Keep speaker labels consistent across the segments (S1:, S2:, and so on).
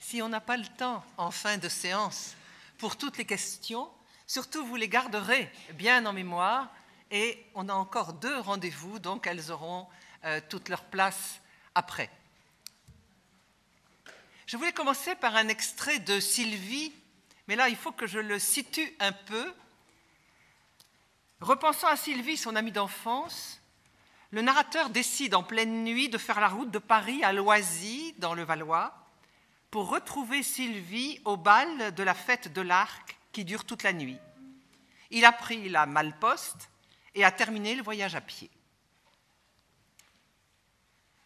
S1: Si on n'a pas le temps en fin de séance pour toutes les questions, surtout vous les garderez bien en mémoire et on a encore deux rendez-vous, donc elles auront toutes euh, toute leur place après. Je voulais commencer par un extrait de Sylvie mais là, il faut que je le situe un peu. Repensant à Sylvie, son amie d'enfance, le narrateur décide en pleine nuit de faire la route de Paris à Loisy, dans le Valois, pour retrouver Sylvie au bal de la fête de l'Arc qui dure toute la nuit. Il a pris la malposte et a terminé le voyage à pied.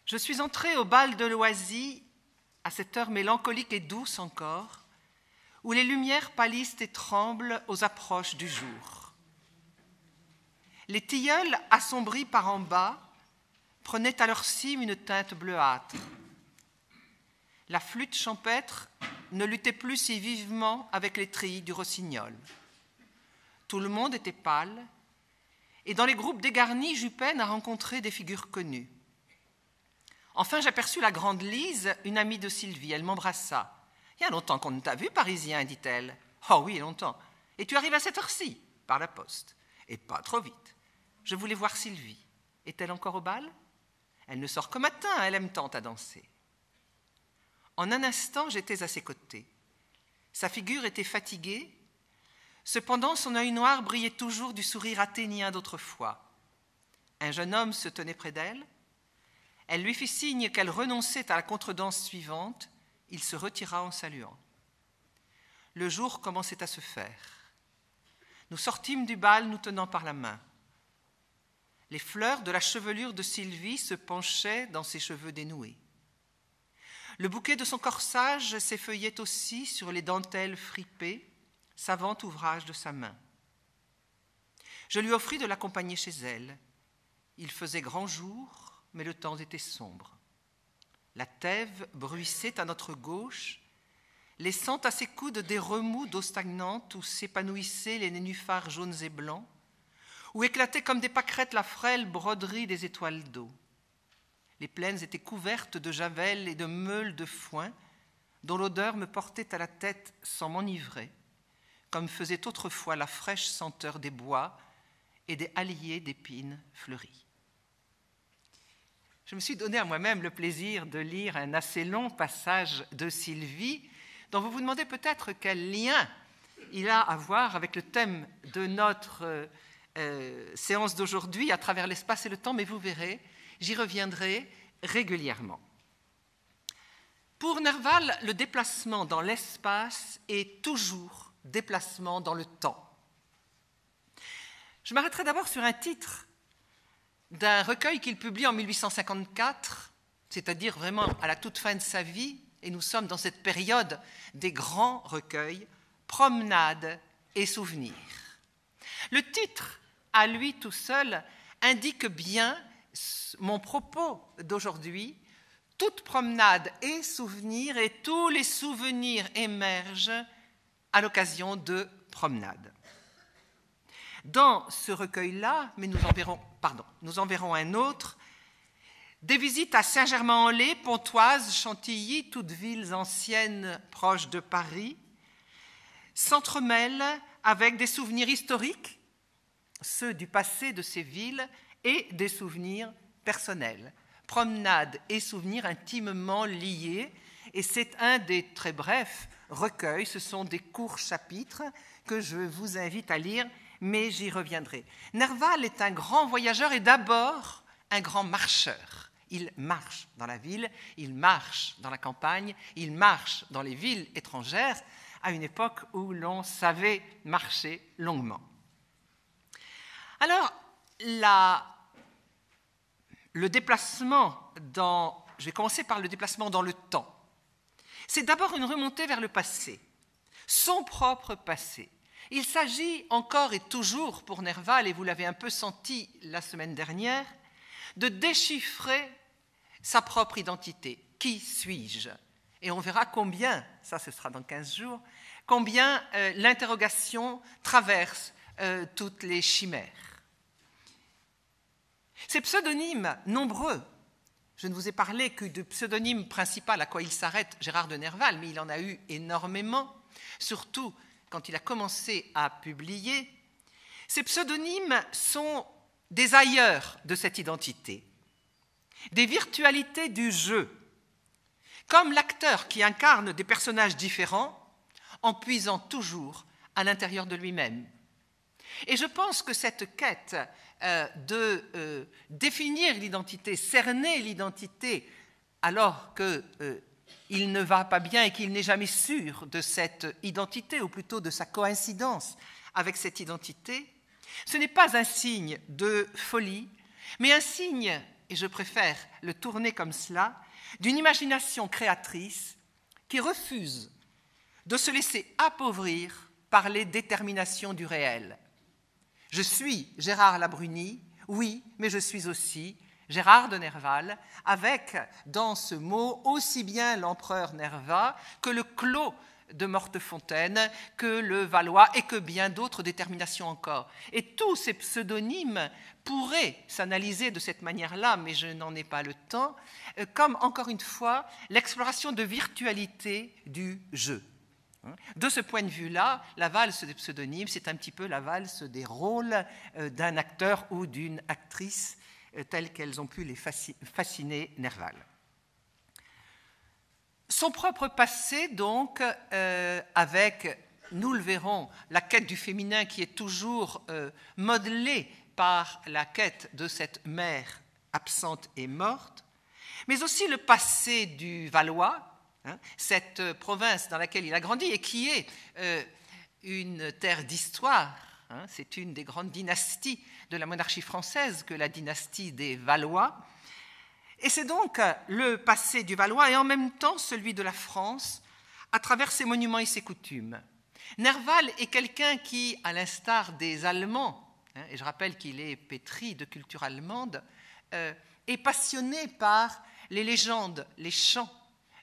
S1: Je suis entrée au bal de Loisy à cette heure mélancolique et douce encore, où les lumières pâlissent et tremblent aux approches du jour. Les tilleuls assombris par en bas prenaient à leur cime une teinte bleuâtre. La flûte champêtre ne luttait plus si vivement avec les trilles du rossignol. Tout le monde était pâle, et dans les groupes dégarnis, j'eus peine à rencontrer des figures connues. Enfin, j'aperçus la grande Lise, une amie de Sylvie. Elle m'embrassa. Il y a longtemps qu'on ne t'a vu, Parisien, dit-elle. Oh oui, longtemps. Et tu arrives à cette heure-ci, par la poste. Et pas trop vite. Je voulais voir Sylvie. Est-elle encore au bal Elle ne sort qu'au matin, elle aime tant à danser. En un instant, j'étais à ses côtés. Sa figure était fatiguée. Cependant, son œil noir brillait toujours du sourire athénien d'autrefois. Un jeune homme se tenait près d'elle. Elle lui fit signe qu'elle renonçait à la contredanse suivante il se retira en saluant. Le jour commençait à se faire. Nous sortîmes du bal nous tenant par la main. Les fleurs de la chevelure de Sylvie se penchaient dans ses cheveux dénoués. Le bouquet de son corsage s'effeuillait aussi sur les dentelles fripées, savant ouvrage de sa main. Je lui offris de l'accompagner chez elle. Il faisait grand jour, mais le temps était sombre. La Thève bruissait à notre gauche, laissant à ses coudes des remous d'eau stagnante où s'épanouissaient les nénuphars jaunes et blancs, où éclatait comme des pâquerettes la frêle broderie des étoiles d'eau. Les plaines étaient couvertes de javel et de meules de foin, dont l'odeur me portait à la tête sans m'enivrer, comme faisait autrefois la fraîche senteur des bois et des alliés d'épines fleuries je me suis donné à moi-même le plaisir de lire un assez long passage de Sylvie, dont vous vous demandez peut-être quel lien il a à voir avec le thème de notre euh, euh, séance d'aujourd'hui à travers l'espace et le temps, mais vous verrez, j'y reviendrai régulièrement. Pour Nerval, le déplacement dans l'espace est toujours déplacement dans le temps. Je m'arrêterai d'abord sur un titre d'un recueil qu'il publie en 1854, c'est-à-dire vraiment à la toute fin de sa vie, et nous sommes dans cette période des grands recueils, Promenades et souvenirs. Le titre, à lui tout seul, indique bien mon propos d'aujourd'hui. Toute promenade et souvenir, et tous les souvenirs émergent à l'occasion de promenades. Dans ce recueil-là, mais nous en verrons, pardon, nous en un autre, des visites à Saint-Germain-en-Laye, Pontoise, Chantilly, toutes villes anciennes proches de Paris, s'entremêlent avec des souvenirs historiques, ceux du passé de ces villes, et des souvenirs personnels. Promenades et souvenirs intimement liés, et c'est un des très brefs recueils, ce sont des courts chapitres que je vous invite à lire mais j'y reviendrai. Nerval est un grand voyageur et d'abord un grand marcheur. Il marche dans la ville, il marche dans la campagne, il marche dans les villes étrangères, à une époque où l'on savait marcher longuement. Alors, le déplacement dans... Je vais commencer par le déplacement dans le temps. C'est d'abord une remontée vers le passé, son propre passé. Il s'agit encore et toujours pour Nerval, et vous l'avez un peu senti la semaine dernière, de déchiffrer sa propre identité. Qui suis-je Et on verra combien, ça ce sera dans 15 jours, combien euh, l'interrogation traverse euh, toutes les chimères. Ces pseudonymes nombreux, je ne vous ai parlé que du pseudonyme principal à quoi il s'arrête, Gérard de Nerval, mais il en a eu énormément, surtout quand il a commencé à publier, ces pseudonymes sont des ailleurs de cette identité, des virtualités du jeu, comme l'acteur qui incarne des personnages différents en puisant toujours à l'intérieur de lui-même. Et je pense que cette quête euh, de euh, définir l'identité, cerner l'identité, alors que euh, il ne va pas bien et qu'il n'est jamais sûr de cette identité, ou plutôt de sa coïncidence avec cette identité, ce n'est pas un signe de folie, mais un signe, et je préfère le tourner comme cela, d'une imagination créatrice qui refuse de se laisser appauvrir par les déterminations du réel. Je suis Gérard Labruni, oui, mais je suis aussi Gérard de Nerval, avec dans ce mot aussi bien l'empereur Nerva que le clos de Mortefontaine, que le Valois et que bien d'autres déterminations encore. Et tous ces pseudonymes pourraient s'analyser de cette manière-là, mais je n'en ai pas le temps, euh, comme encore une fois l'exploration de virtualité du jeu. Hein. De ce point de vue-là, la valse des pseudonymes, c'est un petit peu la valse des rôles euh, d'un acteur ou d'une actrice euh, telles qu'elles ont pu les fasciner Nerval. Son propre passé, donc, euh, avec, nous le verrons, la quête du féminin qui est toujours euh, modelée par la quête de cette mère absente et morte, mais aussi le passé du Valois, hein, cette province dans laquelle il a grandi et qui est une terre d'histoire. Hein. C'est une des grandes dynasties de la monarchie française que la dynastie des Valois. Et c'est donc le passé du Valois et en même temps celui de la France à travers ses monuments et ses coutumes. Nerval est quelqu'un qui, à l'instar des Allemands, hein, et je rappelle qu'il est pétri de culture allemande, euh, est passionné par les légendes, les chants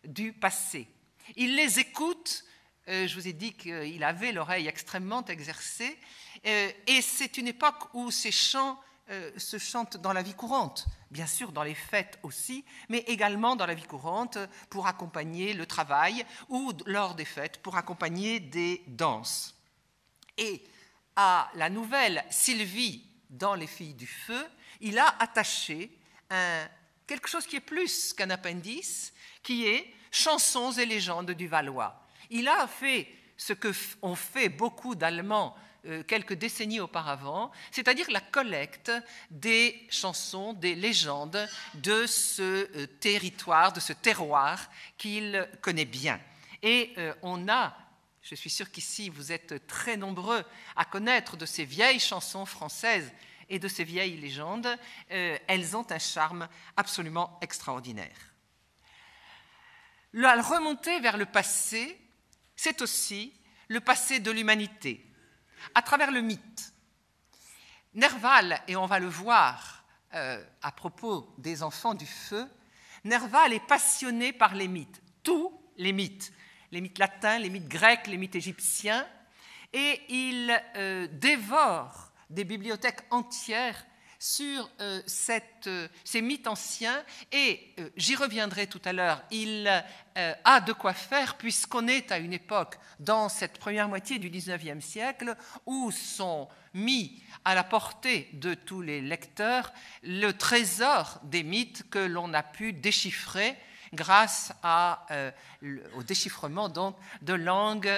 S1: du passé. Il les écoute euh, je vous ai dit qu'il avait l'oreille extrêmement exercée, euh, et c'est une époque où ces chants euh, se chantent dans la vie courante, bien sûr dans les fêtes aussi, mais également dans la vie courante pour accompagner le travail ou lors des fêtes pour accompagner des danses. Et à la nouvelle Sylvie dans Les Filles du Feu, il a attaché quelque chose qui est plus qu'un appendice, qui est Chansons et légendes du Valois. Il a fait ce que ont fait beaucoup d'Allemands euh, quelques décennies auparavant, c'est-à-dire la collecte des chansons, des légendes de ce euh, territoire, de ce terroir qu'il connaît bien. Et euh, on a, je suis sûr qu'ici vous êtes très nombreux à connaître de ces vieilles chansons françaises et de ces vieilles légendes, elles ont un charme absolument extraordinaire. La remontée vers le passé, c'est aussi le passé de l'humanité, à travers le mythe. Nerval, et on va le voir euh, à propos des enfants du feu, Nerval est passionné par les mythes, tous les mythes, les mythes latins, les mythes grecs, les mythes égyptiens, et il euh, dévore des bibliothèques entières sur euh, cette, euh, ces mythes anciens et euh, j'y reviendrai tout à l'heure. Il a de quoi faire puisqu'on est à une époque dans cette première moitié du 19e siècle où sont mis à la portée de tous les lecteurs le trésor des mythes que l'on a pu déchiffrer grâce à, au déchiffrement donc, de langues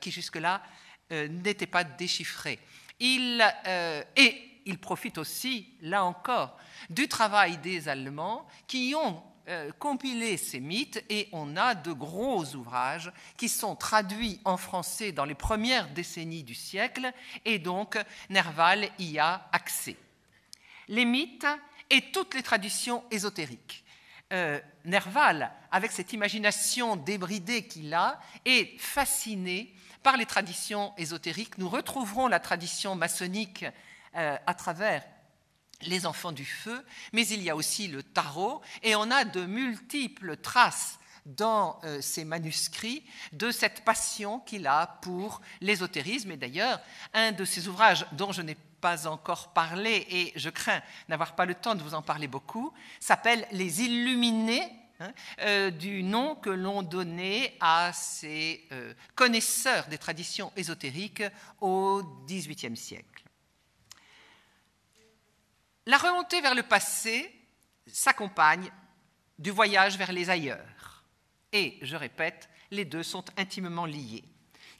S1: qui jusque-là n'étaient pas déchiffrées. Il, et il profite aussi, là encore, du travail des Allemands qui ont euh, compilé ces mythes et on a de gros ouvrages qui sont traduits en français dans les premières décennies du siècle et donc Nerval y a accès. Les mythes et toutes les traditions ésotériques. Euh, Nerval, avec cette imagination débridée qu'il a, est fasciné par les traditions ésotériques. Nous retrouverons la tradition maçonnique euh, à travers les enfants du feu, mais il y a aussi le tarot, et on a de multiples traces dans euh, ces manuscrits de cette passion qu'il a pour l'ésotérisme. Et d'ailleurs, un de ses ouvrages dont je n'ai pas encore parlé, et je crains n'avoir pas le temps de vous en parler beaucoup, s'appelle Les Illuminés. Hein, euh, du nom que l'on donnait à ces connaisseurs des traditions ésotériques au XVIIIe siècle. La remontée vers le passé s'accompagne du voyage vers les ailleurs. Et, je répète, les deux sont intimement liés.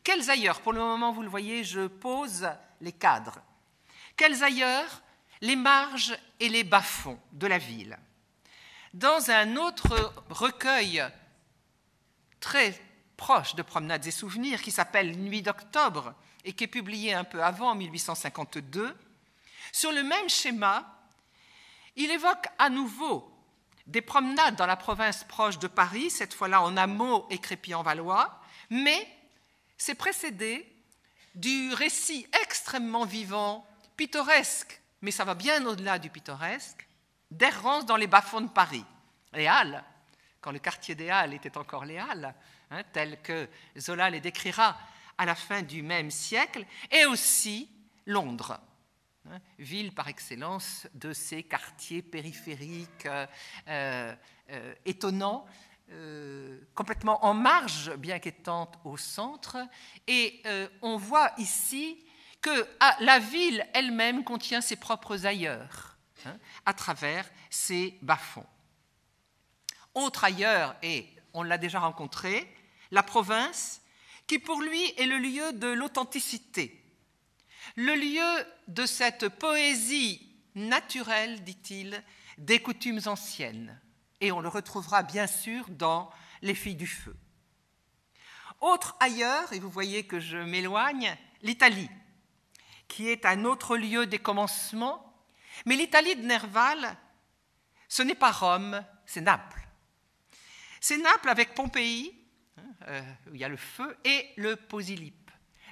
S1: Quels ailleurs Pour le moment, vous le voyez, je pose les cadres. Quels ailleurs Les marges et les bas-fonds de la ville. Dans un autre recueil très proche de Promenades et Souvenirs, qui s'appelle Nuit d'octobre et qui est publié un peu avant, en 1852, sur le même schéma, il évoque à nouveau des promenades dans la province proche de Paris, cette fois-là en Hameau et Crépy-en-Valois, mais c'est précédé du récit extrêmement vivant, pittoresque, mais ça va bien au-delà du pittoresque, d'errance dans les bas-fonds de Paris, les Halles, quand le quartier des Halles était encore les Halles, hein, tel que Zola les décrira à la fin du même siècle, et aussi Londres. Hein, ville par excellence de ces quartiers périphériques euh, euh, euh, étonnants, complètement en marge, bien qu'étant au centre. Et on voit ici que ah, la ville elle-même contient ses propres ailleurs, hein, à travers ses bas-fonds. Autre ailleurs, et on l'a déjà rencontré, la province, qui pour lui est le lieu de l'authenticité, le lieu de cette poésie naturelle, dit-il, des coutumes anciennes. Et on le retrouvera bien sûr dans Les filles du feu. Autre ailleurs, et vous voyez que je m'éloigne, l'Italie, qui est un autre lieu des commencements. Mais l'Italie de Nerval, ce n'est pas Rome, c'est Naples. C'est Naples avec Pompéi, hein, euh, où il y a le feu, et le Posilipe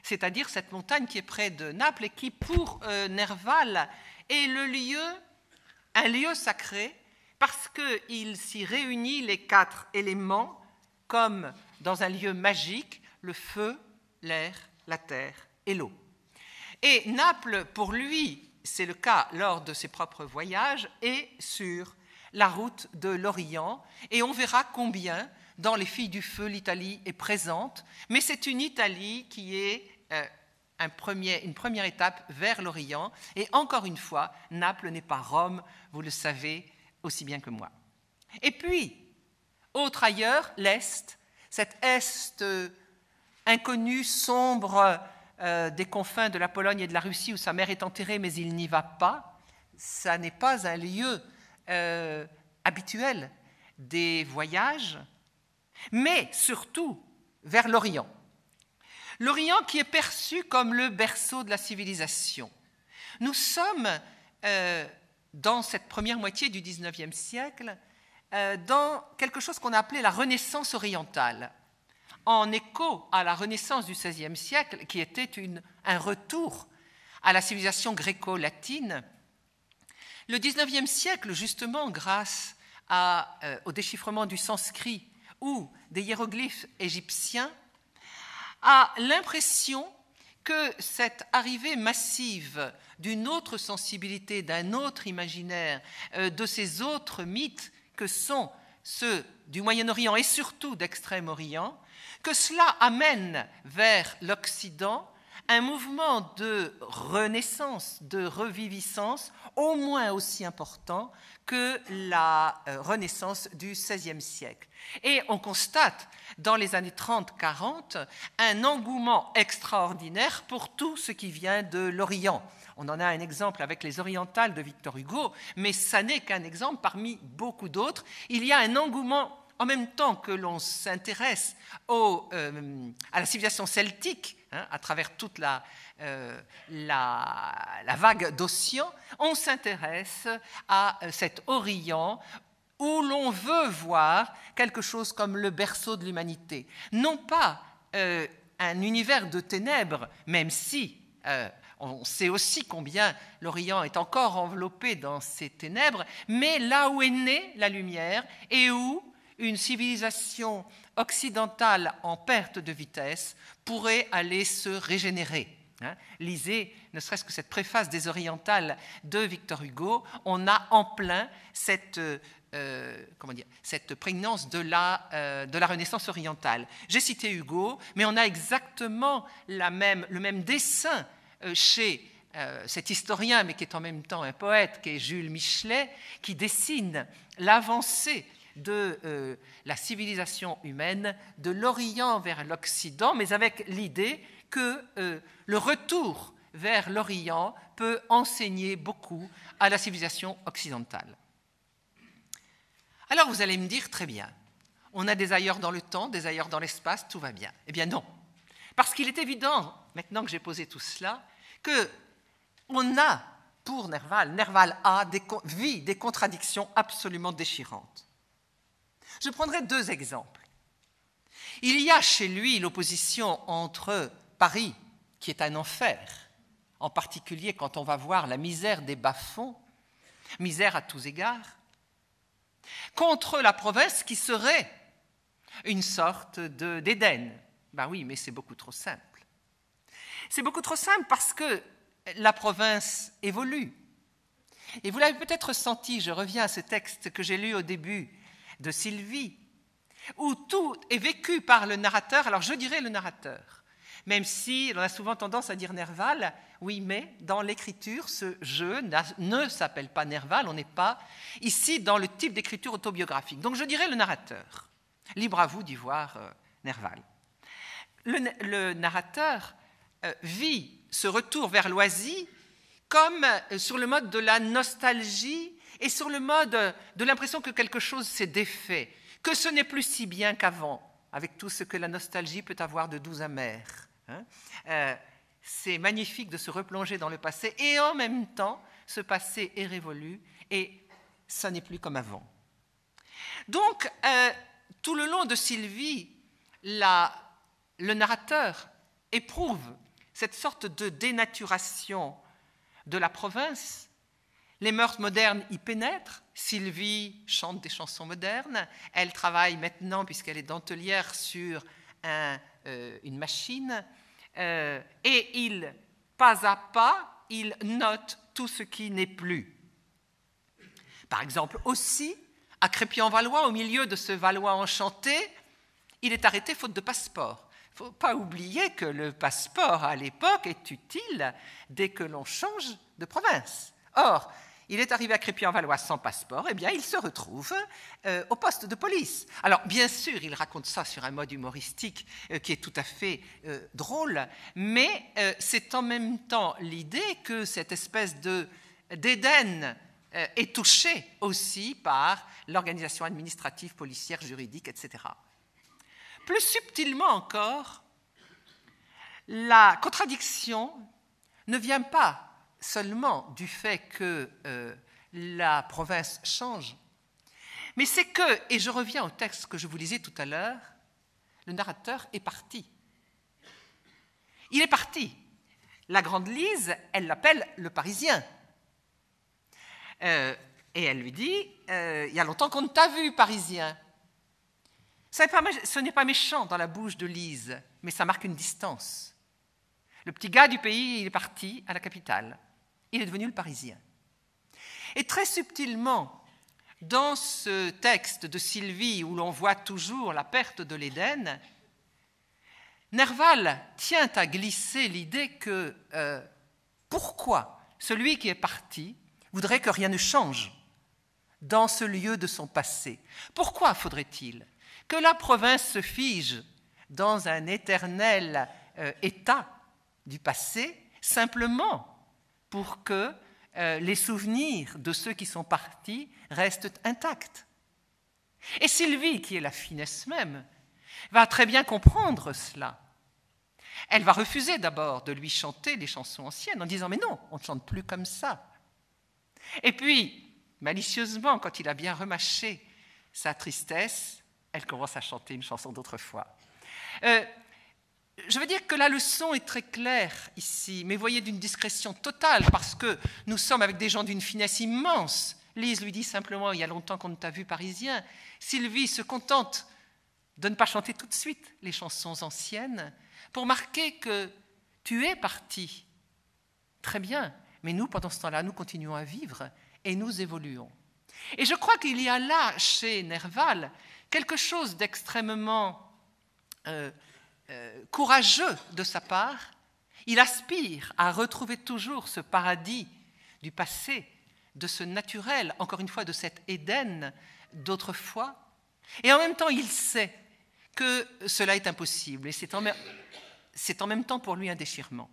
S1: c'est-à-dire cette montagne qui est près de Naples et qui, pour euh, Nerval, est le lieu, un lieu sacré, parce qu'il s'y réunit les quatre éléments comme dans un lieu magique, le feu, l'air, la terre et l'eau. Et Naples, pour lui, c'est le cas lors de ses propres voyages, est sur la route de l'Orient, et on verra combien dans les filles du feu, l'Italie est présente, mais c'est une Italie qui est euh, une première étape vers l'Orient. Et encore une fois, Naples n'est pas Rome, vous le savez aussi bien que moi. Et puis, autre ailleurs, l'Est, cet Est euh, inconnu, sombre, euh, des confins de la Pologne et de la Russie où sa mère est enterrée, mais il n'y va pas. Ça n'est pas un lieu habituel des voyages, mais surtout vers l'Orient. L'Orient qui est perçu comme le berceau de la civilisation. Nous sommes, euh, dans cette première moitié du XIXe siècle, euh, dans quelque chose qu'on a appelé la Renaissance orientale, en écho à la Renaissance du XVIe siècle, qui était un retour à la civilisation gréco-latine. Le XIXe siècle, justement, grâce euh, au déchiffrement du sanskrit ou des hiéroglyphes égyptiens, a l'impression que cette arrivée massive d'une autre sensibilité, d'un autre imaginaire, euh, de ces autres mythes que sont ceux du Moyen-Orient et surtout d'Extrême-Orient, que cela amène vers l'Occident un mouvement de renaissance, de reviviscence, au moins aussi important que la euh, Renaissance du XVIe siècle. Et on constate dans les années 30-40 un engouement extraordinaire pour tout ce qui vient de l'Orient. On en a un exemple avec les Orientales de Victor Hugo, mais ça n'est qu'un exemple parmi beaucoup d'autres. Il y a un engouement en même temps que l'on s'intéresse euh, à la civilisation celtique, hein, à travers toute la, euh, la, vague d'océan, on s'intéresse à euh, cet Orient où l'on veut voir quelque chose comme le berceau de l'humanité. Non pas un univers de ténèbres, même si on sait aussi combien l'Orient est encore enveloppé dans ces ténèbres, mais là où est née la lumière et où une civilisation occidentale en perte de vitesse pourrait aller se régénérer. Hein. lisez ne serait-ce que cette préface des Orientales de Victor Hugo, on a en plein cette, euh, euh, comment dire, cette prégnance de la, euh, de la Renaissance orientale. J'ai cité Hugo, mais on a exactement la même, le même dessin chez cet historien, mais qui est en même temps un poète, qui est Jules Michelet, qui dessine l'avancée de euh, la civilisation humaine, de l'Orient vers l'Occident, mais avec l'idée que euh, le retour vers l'Orient peut enseigner beaucoup à la civilisation occidentale. Alors vous allez me dire, très bien, on a des ailleurs dans le temps, des ailleurs dans l'espace, tout va bien. Eh bien non, parce qu'il est évident, maintenant que j'ai posé tout cela, que on a pour Nerval, Nerval a des, vit des contradictions absolument déchirantes. Je prendrai deux exemples. Il y a chez lui l'opposition entre Paris, qui est un enfer, en particulier quand on va voir la misère des bas-fonds, misère à tous égards, contre la province qui serait une sorte d'Éden. Ben oui, mais c'est beaucoup trop simple. C'est beaucoup trop simple parce que la province évolue. Et vous l'avez peut-être senti, je reviens à ce texte que j'ai lu au début de Sylvie, où tout est vécu par le narrateur, alors je dirais le narrateur, même si on a souvent tendance à dire Nerval, oui, mais dans l'écriture, ce je ne s'appelle pas Nerval, on n'est pas ici dans le type d'écriture autobiographique. Donc je dirais le narrateur. Libre à vous d'y voir euh, Nerval. Le, narrateur euh, vit ce retour vers l'Oisie comme euh, sur le mode de la nostalgie et sur le mode de l'impression que quelque chose s'est défait, que ce n'est plus si bien qu'avant, avec tout ce que la nostalgie peut avoir de doux amer. Hein. Euh, c'est magnifique de se replonger dans le passé et en même temps, ce passé est révolu et ça n'est plus comme avant. Donc, euh, tout le long de Sylvie, le narrateur éprouve cette sorte de dénaturation de la province les mœurs modernes y pénètrent. Sylvie chante des chansons modernes. Elle travaille maintenant, puisqu'elle est dentelière, sur euh, une machine. Euh, et il, pas à pas, il note tout ce qui n'est plus. Par exemple, aussi, à Crépy-en-Valois, au milieu de ce Valois enchanté, il est arrêté faute de passeport. Il ne faut pas oublier que le passeport, à l'époque, est utile dès que l'on change de province. Or, il est arrivé à Crépy-en-Valois sans passeport, eh bien, il se retrouve euh, au poste de police. Alors, bien sûr, il raconte ça sur un mode humoristique euh, qui est tout à fait euh, drôle, mais c'est en même temps l'idée que cette espèce de d'Éden est touchée aussi par l'organisation administrative, policière, juridique, etc. Plus subtilement encore, la contradiction ne vient pas seulement du fait que euh, la province change, mais c'est que, et je reviens au texte que je vous lisais tout à l'heure, le narrateur est parti. Il est parti. La grande Lise, elle l'appelle le Parisien. Euh, et elle lui dit, euh, il y a longtemps qu'on ne t'a vu, Parisien. ce n'est pas méchant dans la bouche de Lise, mais ça marque une distance. Le petit gars du pays, il est parti à la capitale il est devenu le Parisien. Et très subtilement, dans ce texte de Sylvie où l'on voit toujours la perte de l'Éden, Nerval tient à glisser l'idée que euh, pourquoi celui qui est parti voudrait que rien ne change dans ce lieu de son passé Pourquoi faudrait-il que la province se fige dans un éternel euh, état du passé simplement pour que euh, les souvenirs de ceux qui sont partis restent intacts. Et Sylvie, qui est la finesse même, va très bien comprendre cela. Elle va refuser d'abord de lui chanter des chansons anciennes en disant Mais non, on ne chante plus comme ça. Et puis, malicieusement, quand il a bien remâché sa tristesse, elle commence à chanter une chanson d'autrefois. Euh, je veux dire que la leçon est très claire ici, mais voyez d'une discrétion totale, parce que nous sommes avec des gens d'une finesse immense. Lise lui dit simplement, il y a longtemps qu'on ne t'a vu parisien. Sylvie se contente de ne pas chanter tout de suite les chansons anciennes, pour marquer que tu es parti. Très bien, mais nous, pendant ce temps-là, nous continuons à vivre et nous évoluons. Et je crois qu'il y a là, chez Nerval, quelque chose d'extrêmement... Euh, euh, courageux de sa part, il aspire à retrouver toujours ce paradis du passé, de ce naturel, encore une fois, de cet Éden d'autrefois. Et en même temps, il sait que cela est impossible. Et c'est en, en, même temps pour lui un déchirement.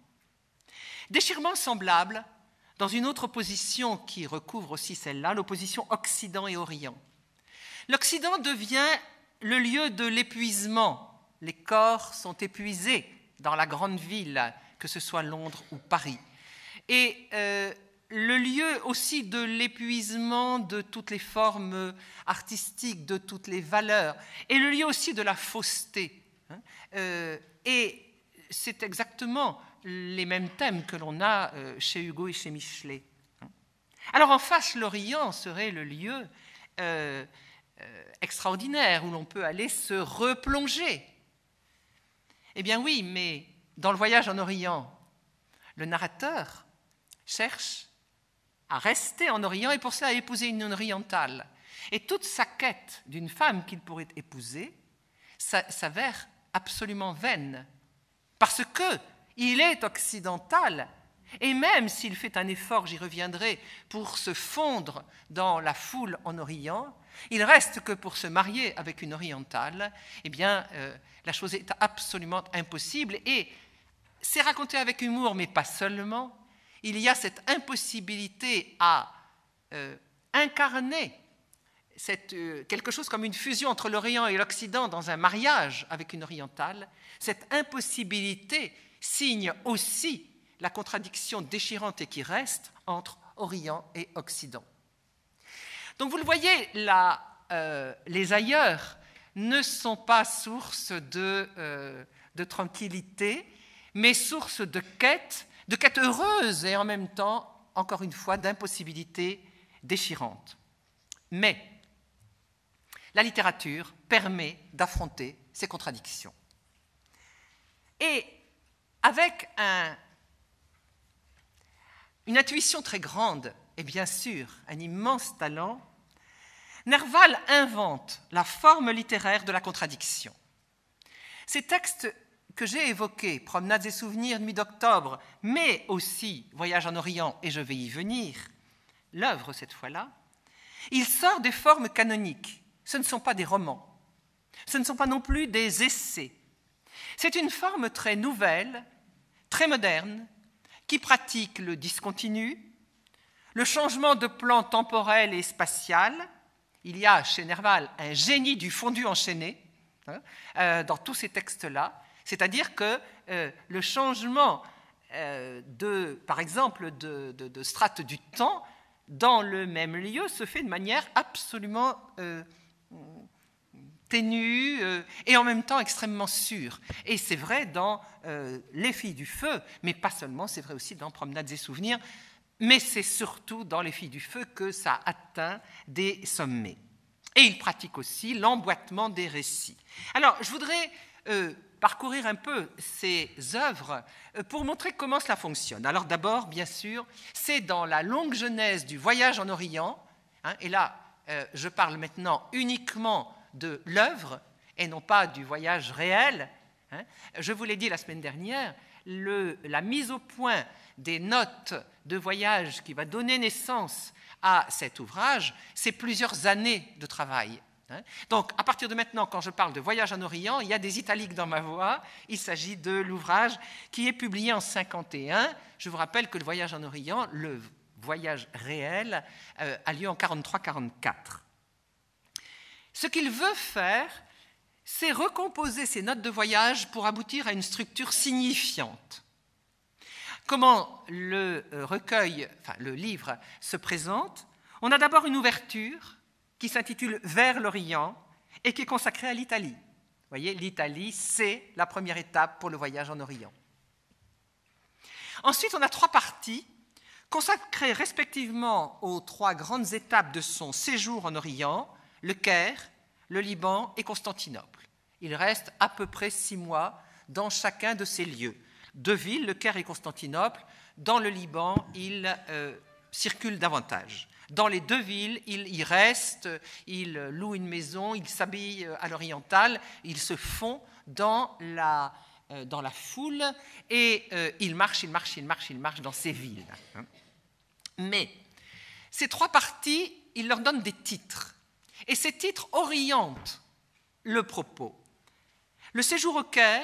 S1: Déchirement semblable dans une autre opposition qui recouvre aussi celle-là, l'opposition Occident et Orient. L'Occident devient le lieu de l'épuisement les corps sont épuisés dans la grande ville, que ce soit Londres ou Paris. Et euh, le lieu aussi de l'épuisement de toutes les formes artistiques, de toutes les valeurs, et le lieu aussi de la fausseté. Hein. Euh, et c'est exactement les mêmes thèmes que l'on a euh, chez Hugo et chez Michelet. Hein. Alors en face, l'Orient serait le lieu extraordinaire où l'on peut aller se replonger eh bien oui, mais dans le voyage en Orient, le narrateur cherche à rester en Orient et pour cela à épouser une orientale. Et toute sa quête d'une femme qu'il pourrait épouser s'avère absolument vaine, parce qu'il il est occidental, et même s'il fait un effort, j'y reviendrai, pour se fondre dans la foule en Orient, il reste que pour se marier avec une orientale, eh bien, euh, la chose est absolument impossible et c'est raconté avec humour, mais pas seulement. Il y a cette impossibilité à euh, incarner euh, quelque chose comme une fusion entre l'Orient et l'Occident dans un mariage avec une orientale. Cette impossibilité signe aussi la contradiction déchirante et qui reste entre Orient et Occident. Donc vous le voyez, euh, les ailleurs ne sont pas source euh, de, tranquillité, mais source de quête, de quête heureuse et en même temps, encore une fois, d'impossibilité déchirante. Mais la littérature permet d'affronter ces contradictions. Et avec une intuition très grande et bien sûr un immense talent, Nerval invente la forme littéraire de la contradiction. Ces textes que j'ai évoqués, Promenades et souvenirs, Nuit d'octobre, mais aussi Voyage en Orient et je vais y venir, l'œuvre cette fois-là, il sort des formes canoniques. Ce ne sont pas des romans, ce ne sont pas non plus des essais. C'est une forme très nouvelle, très moderne, qui pratique le discontinu, le changement de plan temporel et spatial. Il y a chez Nerval un génie du fondu enchaîné hein, euh, dans tous ces textes-là, c'est-à-dire que euh, le changement euh, de, par exemple, de, strates strate du temps dans le même lieu se fait de manière absolument ténue et en même temps extrêmement sûre. Et c'est vrai dans Les filles du feu, mais pas seulement, c'est vrai aussi dans Promenades et souvenirs mais c'est surtout dans les filles du feu que ça atteint des sommets. Et il pratique aussi l'emboîtement des récits. Alors, je voudrais euh, parcourir un peu ces œuvres euh, pour montrer comment cela fonctionne. Alors d'abord, bien sûr, c'est dans la longue genèse du voyage en Orient, hein, et là, euh, je parle maintenant uniquement de l'œuvre et non pas du voyage réel. Hein. Je vous l'ai dit la semaine dernière, la mise au point des notes de voyage qui va donner naissance à cet ouvrage, c'est plusieurs années de travail. Hein. Donc, à partir de maintenant, quand je parle de Voyage en Orient, il y a des italiques dans ma voix. Il s'agit de l'ouvrage qui est publié en 51. Je vous rappelle que le Voyage en Orient, le voyage réel, euh, a lieu en 43-44. Ce qu'il veut faire, c'est recomposer ces notes de voyage pour aboutir à une structure signifiante. Comment le euh, recueil, enfin le livre se présente On a d'abord une ouverture qui s'intitule Vers l'Orient et qui est consacrée à l'Italie. Vous voyez, l'Italie, c'est la première étape pour le voyage en Orient. Ensuite, on a trois parties consacrées respectivement aux trois grandes étapes de son séjour en Orient, le Caire, le Liban et Constantinople. Il reste à peu près six mois dans chacun de ces lieux. Deux villes, le Caire et Constantinople. Dans le Liban, il circulent euh, circule davantage. Dans les deux villes, il y reste, il loue une maison, il s'habille euh, à l'oriental, il se fond euh, dans la, foule et il marche, il marche, il marche, il marche dans ces villes. Mais ces trois parties, ils leur donnent des titres. Et ces titres orientent le propos. Le séjour au Caire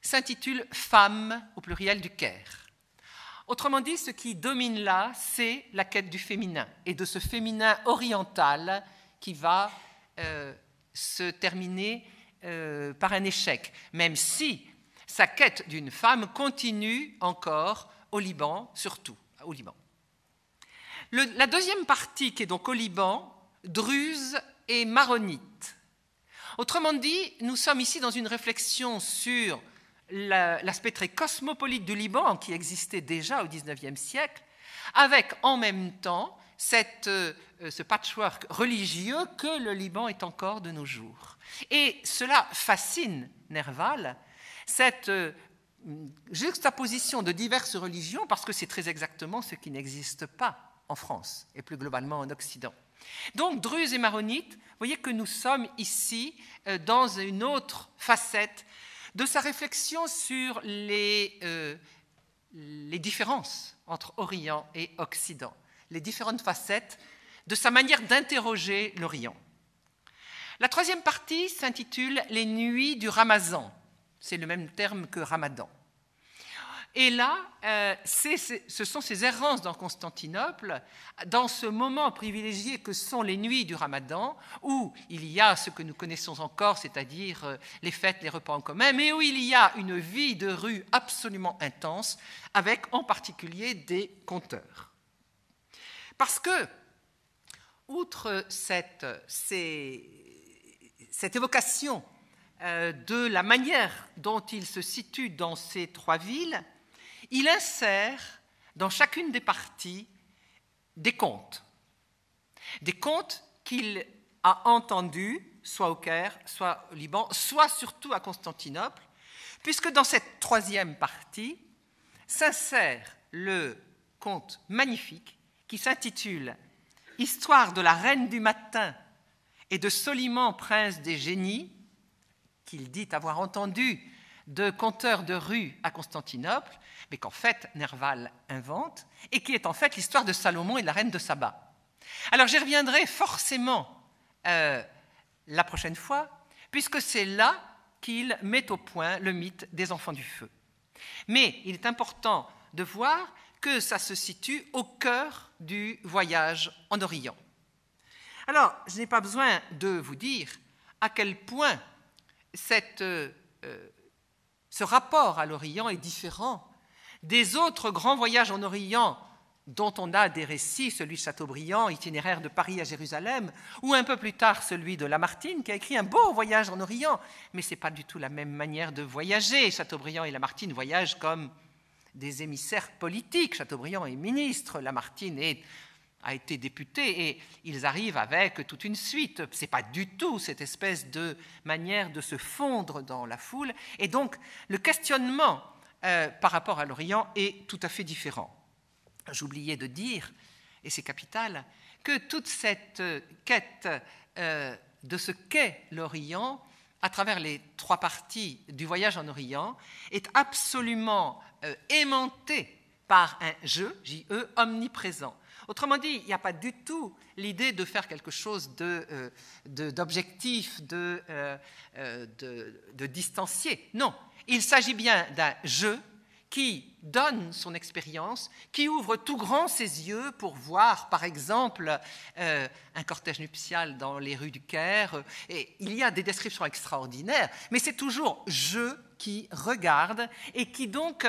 S1: s'intitule Femme au pluriel du Caire. Autrement dit, ce qui domine là, c'est la quête du féminin et de ce féminin oriental qui va euh, se terminer euh, par un échec, même si sa quête d'une femme continue encore au Liban, surtout au Liban. la deuxième partie, qui est donc au Liban, druze et maronite. Autrement dit, nous sommes ici dans une réflexion sur l'aspect très cosmopolite du Liban qui existait déjà au XIXe siècle, avec en même temps cette, euh, ce patchwork religieux que le Liban est encore de nos jours. Et cela fascine Nerval, cette euh, juxtaposition de diverses religions, parce que c'est très exactement ce qui n'existe pas en France et plus globalement en Occident. Donc Druze et vous voyez que nous sommes ici euh, dans une autre facette de sa réflexion sur les, euh, les différences entre Orient et Occident, les différentes facettes de sa manière d'interroger l'Orient. La troisième partie s'intitule Les nuits du Ramazan. C'est le même terme que Ramadan. Et là, euh, ce sont ces errances dans Constantinople, dans ce moment privilégié que sont les nuits du ramadan, où il y a ce que nous connaissons encore, c'est-à-dire euh, les fêtes, les repas en commun, mais où il y a une vie de rue absolument intense, avec en particulier des conteurs. Parce que, outre cette évocation euh, de la manière dont il se situe dans ces trois villes, il insère dans chacune des parties des contes. Des contes qu'il a entendus, soit au Caire, soit au Liban, soit surtout à Constantinople, puisque dans cette troisième partie s'insère le conte magnifique qui s'intitule Histoire de la reine du matin et de Soliman, prince des génies, qu'il dit avoir entendu de conteur de rue à Constantinople, mais qu'en fait Nerval invente, et qui est en fait l'histoire de Salomon et de la reine de Saba. Alors j'y reviendrai forcément euh, la prochaine fois, puisque c'est là qu'il met au point le mythe des enfants du feu. Mais il est important de voir que ça se situe au cœur du voyage en Orient. Alors, je n'ai pas besoin de vous dire à quel point cette euh, ce rapport à l'Orient est différent des autres grands voyages en Orient dont on a des récits, celui de Chateaubriand, itinéraire de Paris à Jérusalem, ou un peu plus tard celui de Lamartine, qui a écrit un beau voyage en Orient. Mais ce n'est pas du tout la même manière de voyager. Chateaubriand et Lamartine voyagent comme des émissaires politiques. Chateaubriand est ministre, Lamartine est a été député et ils arrivent avec toute une suite. Ce n'est pas du tout cette espèce de manière de se fondre dans la foule. Et donc le questionnement euh, par rapport à l'Orient est tout à fait différent. J'oubliais de dire, et c'est capital, que toute cette euh, quête euh, de ce qu'est l'Orient, à travers les trois parties du voyage en Orient, est absolument aimantée par un jeu, j e, omniprésent. Autrement dit, il n'y a pas du tout l'idée de faire quelque chose euh, d'objectif, de, euh, euh distancier. Non, il s'agit bien d'un jeu qui donne son expérience, qui ouvre tout grand ses yeux pour voir, par exemple, euh, un cortège nuptial dans les rues du Caire. Et il y a des descriptions extraordinaires, mais c'est toujours je qui regarde et qui donc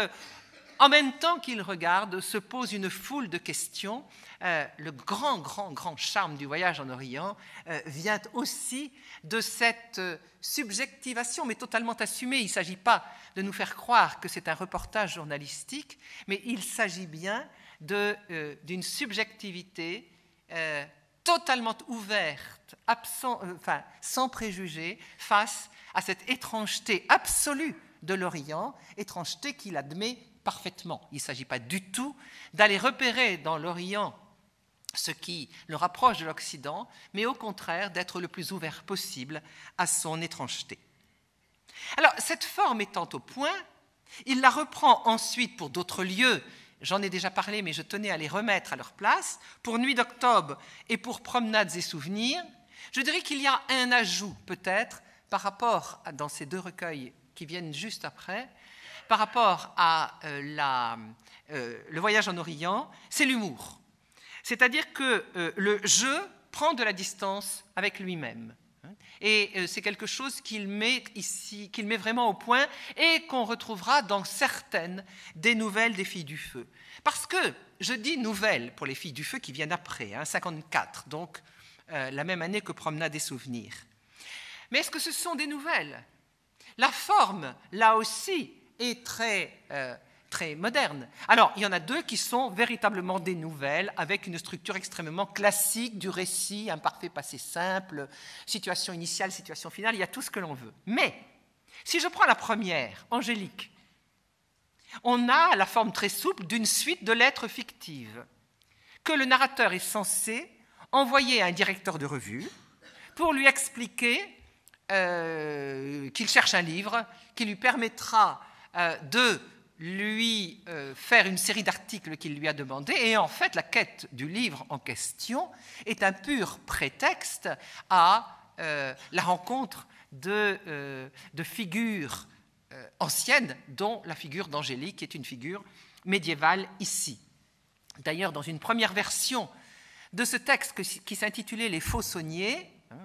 S1: en même temps qu'il regarde, se pose une foule de questions. Euh, le grand, grand, grand charme du voyage en Orient euh, vient aussi de cette euh, subjectivation, mais totalement assumée. Il ne s'agit pas de nous faire croire que c'est un reportage journalistique, mais il s'agit bien d'une subjectivité totalement ouverte, absent, enfin, sans préjugés, face à cette étrangeté absolue de l'Orient, étrangeté qu'il admet parfaitement. Il ne s'agit pas du tout d'aller repérer dans l'Orient ce qui le rapproche de l'Occident, mais au contraire d'être le plus ouvert possible à son étrangeté. Alors, cette forme étant au point, il la reprend ensuite pour d'autres lieux, j'en ai déjà parlé, mais je tenais à les remettre à leur place, pour Nuit d'octobre et pour Promenades et souvenirs. Je dirais qu'il y a un ajout, peut-être, par rapport dans ces deux recueils qui viennent juste après, par rapport à euh, euh, le voyage en Orient, c'est l'humour. C'est-à-dire que euh, le jeu prend de la distance avec lui-même. Et c'est quelque chose qu'il met ici, qu'il met vraiment au point et qu'on retrouvera dans certaines des nouvelles des filles du feu. Parce que je dis nouvelles pour les filles du feu qui viennent après, hein, 54, donc la même année que Promenade des souvenirs. Mais est-ce que ce sont des nouvelles La forme, là aussi, et très, euh, très moderne Alors, il y en a deux qui sont véritablement des nouvelles, avec une structure extrêmement classique du récit, imparfait, passé simple, situation initiale, situation finale, il y a tout ce que l'on veut. Mais, si je prends la première, Angélique, on a la forme très souple d'une suite de lettres fictives que le narrateur est censé envoyer à un directeur de revue pour lui expliquer euh, qu'il cherche un livre qui lui permettra euh, de lui euh, faire une série d'articles qu'il lui a demandé, et en fait la quête du livre en question est un pur prétexte à euh, la rencontre de, figures anciennes, dont la figure d'Angélique, qui est une figure médiévale ici. D'ailleurs, dans une première version de ce texte qui s'intitulait Les faux hein,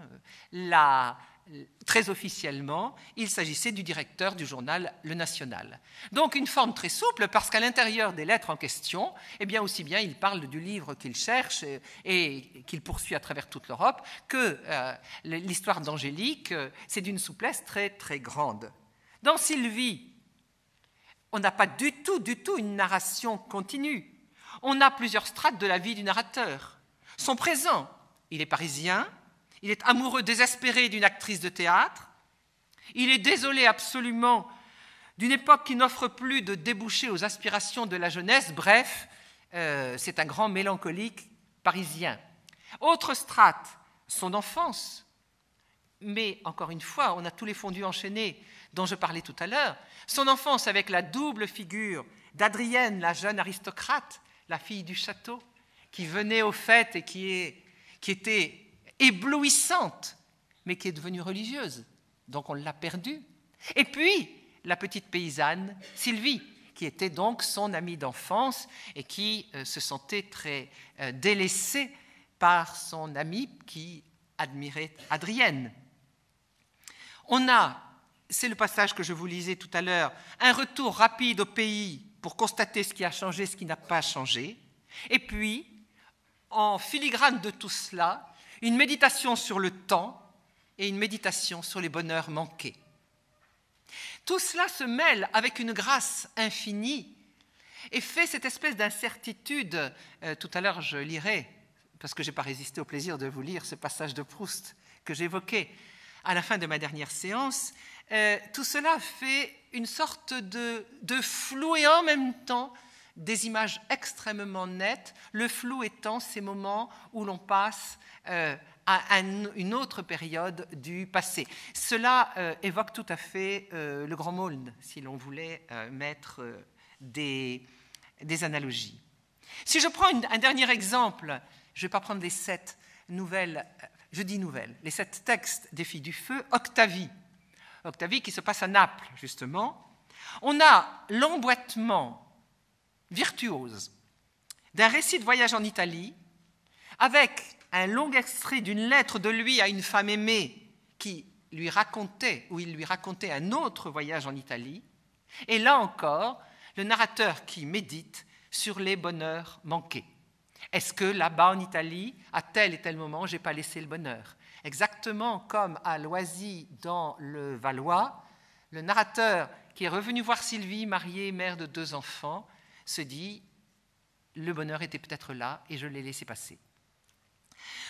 S1: la, très officiellement, il s'agissait du directeur du journal Le National. Donc une forme très souple, parce qu'à l'intérieur des lettres en question, eh bien aussi bien il parle du livre qu'il cherche et, qu'il poursuit à travers toute l'Europe, que euh, l'histoire d'Angélique, euh, c'est d'une souplesse très très grande. Dans Sylvie, on n'a pas du tout, du tout une narration continue. On a plusieurs strates de la vie du narrateur. Son présent, il est parisien, il est amoureux désespéré d'une actrice de théâtre. Il est désolé absolument d'une époque qui n'offre plus de débouchés aux aspirations de la jeunesse. Bref, euh, c'est un grand mélancolique parisien. Autre strate, son enfance. Mais encore une fois, on a tous les fondus enchaînés dont je parlais tout à l'heure. Son enfance avec la double figure d'Adrienne, la jeune aristocrate, la fille du château, qui venait aux fêtes et qui était éblouissante, mais qui est devenue religieuse. Donc on l'a perdue. Et puis, la petite paysanne, Sylvie, qui était donc son amie d'enfance et qui euh, se sentait très euh, délaissée par son amie qui admirait Adrienne. On a, c'est le passage que je vous lisais tout à l'heure, un retour rapide au pays pour constater ce qui a changé, ce qui n'a pas changé. Et puis, en filigrane de tout cela, une méditation sur le temps et une méditation sur les bonheurs manqués. Tout cela se mêle avec une grâce infinie et fait cette espèce d'incertitude. Euh, tout à l'heure, je lirai, parce que je n'ai pas résisté au plaisir de vous lire ce passage de Proust que j'évoquais à la fin de ma dernière séance. Euh, tout cela fait une sorte de, de flou et en même temps des images extrêmement nettes, le flou étant ces moments où l'on passe euh, à une autre période du passé. Cela euh, évoque tout à fait euh, le Grand Maulne, si l'on voulait mettre des, analogies. Si je prends un dernier exemple, je ne vais pas prendre les sept nouvelles, je dis nouvelles, les sept textes des Filles du Feu, Octavie. Octavie qui se passe à Naples, justement. On a l'emboîtement virtuose d'un récit de voyage en Italie avec un long extrait d'une lettre de lui à une femme aimée qui lui racontait ou il lui racontait un autre voyage en Italie. Et là encore, le narrateur qui médite sur les bonheurs manqués. Est-ce que là-bas en Italie, à tel et tel moment, j'ai pas laissé le bonheur Exactement comme à Loisy dans le Valois, le narrateur qui est revenu voir Sylvie, mariée, mère de deux enfants, se dit, le bonheur était peut-être là et je l'ai laissé passer.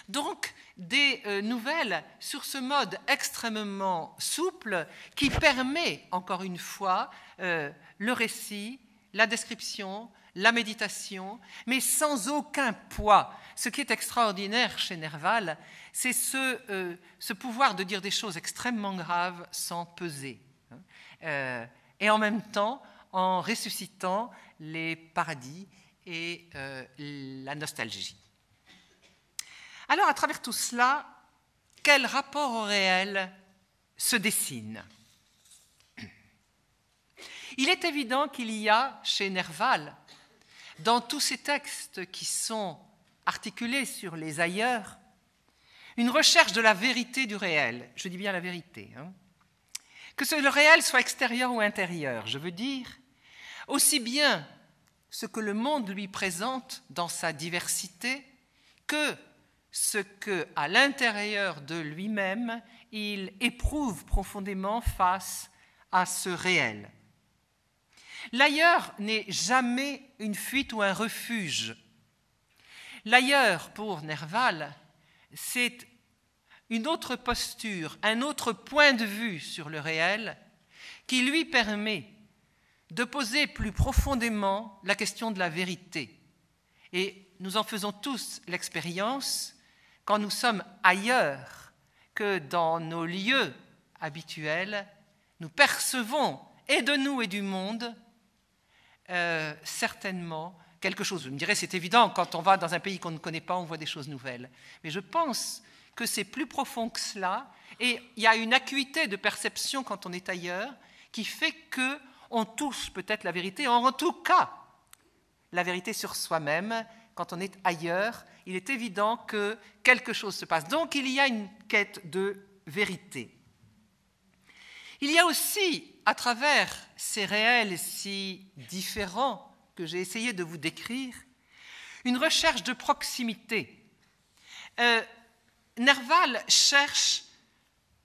S1: Donc, des euh, nouvelles sur ce mode extrêmement souple qui permet, encore une fois, euh, le récit, la description, la méditation, mais sans aucun poids. Ce qui est extraordinaire chez Nerval, c'est ce, euh, ce, pouvoir de dire des choses extrêmement graves sans peser. Hein. et en même temps, en ressuscitant les paradis et euh, la nostalgie. Alors à travers tout cela, quel rapport au réel se dessine Il est évident qu'il y a chez Nerval, dans tous ces textes qui sont articulés sur les ailleurs, une recherche de la vérité du réel. Je dis bien la vérité. Hein. que le réel soit extérieur ou intérieur, je veux dire aussi bien ce que le monde lui présente dans sa diversité que ce que, à l'intérieur de lui-même, il éprouve profondément face à ce réel. L'ailleurs n'est jamais une fuite ou un refuge. L'ailleurs, pour Nerval, c'est une autre posture, un autre point de vue sur le réel qui lui permet de poser plus profondément la question de la vérité. Et nous en faisons tous l'expérience quand nous sommes ailleurs que dans nos lieux habituels, nous percevons, et de nous et du monde, euh, certainement quelque chose. Vous me direz, c'est évident, quand on va dans un pays qu'on ne connaît pas, on voit des choses nouvelles. Mais je pense que c'est plus profond que cela, et il y a une acuité de perception quand on est ailleurs qui fait que on touche peut-être la vérité, en tout cas la vérité sur soi-même. Quand on est ailleurs, il est évident que quelque chose se passe. Donc il y a une quête de vérité. Il y a aussi, à travers ces réels si différents que j'ai essayé de vous décrire, une recherche de proximité. Euh, Nerval cherche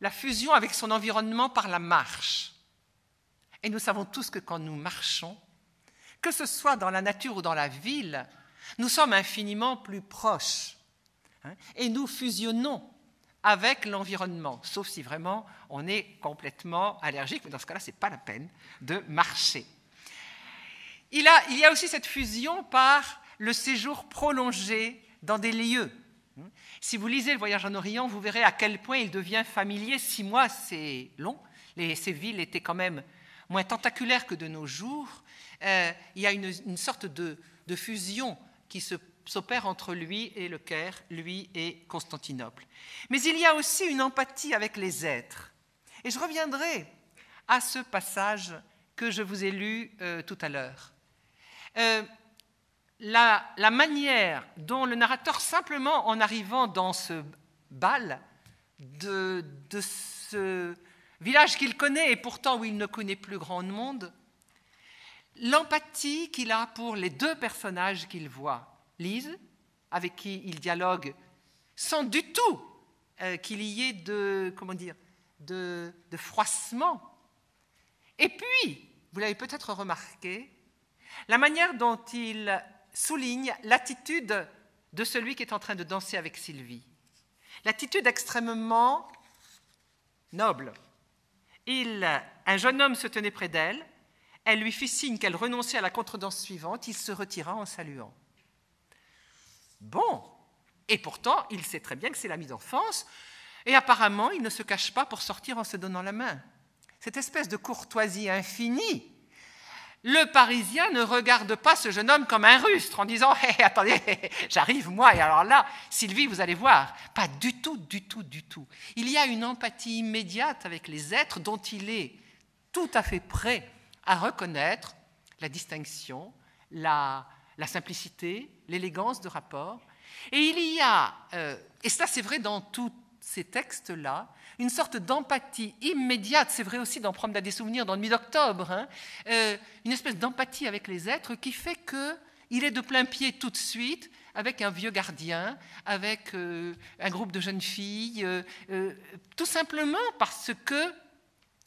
S1: la fusion avec son environnement par la marche. Et nous savons tous que quand nous marchons, que ce soit dans la nature ou dans la ville, nous sommes infiniment plus proches. Hein, et nous fusionnons avec l'environnement, sauf si vraiment on est complètement allergique, mais dans ce cas-là, ce n'est pas la peine de marcher. Il, a, il y a aussi cette fusion par le séjour prolongé dans des lieux. Si vous lisez Le Voyage en Orient, vous verrez à quel point il devient familier. Six mois, c'est long. Les, ces villes étaient quand même moins tentaculaire que de nos jours, euh, il y a une, sorte de, fusion qui s'opère entre lui et le Caire, lui et Constantinople. Mais il y a aussi une empathie avec les êtres. Et je reviendrai à ce passage que je vous ai lu euh, tout à l'heure. Euh, la, manière dont le narrateur, simplement en arrivant dans ce bal de, de ce village qu'il connaît et pourtant où il ne connaît plus grand monde, l'empathie qu'il a pour les deux personnages qu'il voit, Lise, avec qui il dialogue, sans du tout euh, qu'il y ait de, comment dire, de froissement. Et puis, vous l'avez peut-être remarqué, la manière dont il souligne l'attitude de celui qui est en train de danser avec Sylvie. L'attitude extrêmement noble, un jeune homme se tenait près d'elle. Elle lui fit signe qu'elle renonçait à la contredanse suivante. Il se retira en saluant. Bon, et pourtant, il sait très bien que c'est la en d'enfance. Et apparemment, il ne se cache pas pour sortir en se donnant la main. Cette espèce de courtoisie infinie le Parisien ne regarde pas ce jeune homme comme un rustre en disant attendez, j'arrive moi, et alors là, Sylvie, vous allez voir. Pas du tout, du tout, du tout. Il y a une empathie immédiate avec les êtres dont il est tout à fait prêt à reconnaître la distinction, la, simplicité, l'élégance de rapport. Et il y a, euh, et ça c'est vrai dans tout, ces textes-là, une sorte d'empathie immédiate, c'est vrai aussi dans Promenade des souvenirs, dans le mi-octobre, hein, euh, une espèce d'empathie avec les êtres qui fait qu'il est de plein pied tout de suite avec un vieux gardien, avec euh, un groupe de jeunes filles, euh, tout simplement parce que